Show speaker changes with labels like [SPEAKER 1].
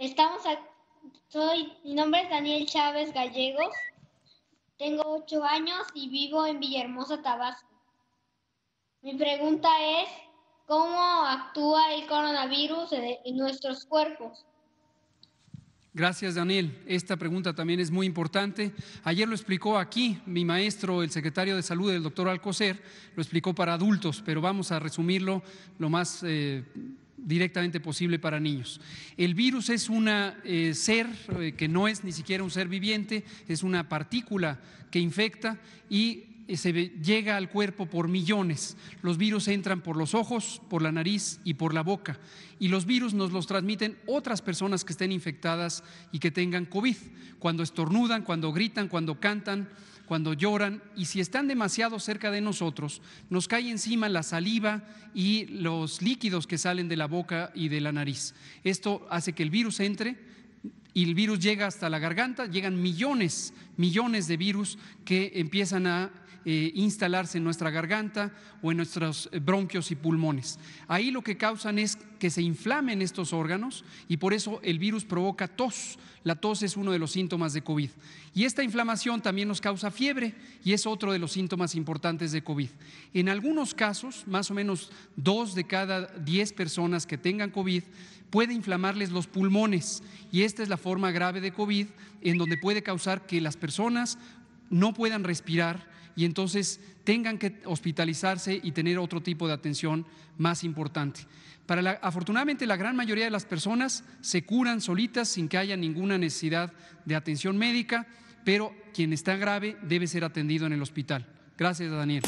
[SPEAKER 1] Estamos Soy, mi nombre es Daniel Chávez Gallegos. Tengo ocho años y vivo en Villahermosa, Tabasco. Mi pregunta es, ¿cómo actúa el coronavirus en, nuestros cuerpos?
[SPEAKER 2] Gracias, Daniel. Esta pregunta también es muy importante. Ayer lo explicó aquí mi maestro, el secretario de salud, el doctor Alcocer, lo explicó para adultos, pero vamos a resumirlo lo más eh, directamente posible para niños. El virus es un eh, ser eh, que no es ni siquiera un ser viviente, es una partícula que infecta y eh, se llega al cuerpo por millones. Los virus entran por los ojos, por la nariz y por la boca. Y los virus nos los transmiten otras personas que estén infectadas y que tengan COVID. Cuando estornudan, cuando gritan, cuando cantan, cuando lloran y si están demasiado cerca de nosotros, nos cae encima la saliva y los líquidos que salen de la boca y de la nariz. Esto hace que el virus entre y el virus llega hasta la garganta, llegan millones, millones de virus que empiezan a eh, instalarse en nuestra garganta o en nuestros eh, bronquios y pulmones. Ahí lo que causan es que se inflamen estos órganos y por eso el virus provoca tos. La tos es uno de los síntomas de COVID. Y esta inflamación también nos causa fiebre y es otro de los síntomas importantes de COVID. En algunos casos, más o menos dos de cada diez personas que tengan COVID puede inflamarles los pulmones y esta es la forma grave de COVID en donde puede causar que las personas no puedan respirar y entonces tengan que hospitalizarse y tener otro tipo de atención más importante. Para la, afortunadamente la gran mayoría de las personas se curan solitas sin que haya ninguna necesidad de atención médica, pero quien está grave debe ser atendido en el hospital. Gracias, Daniel.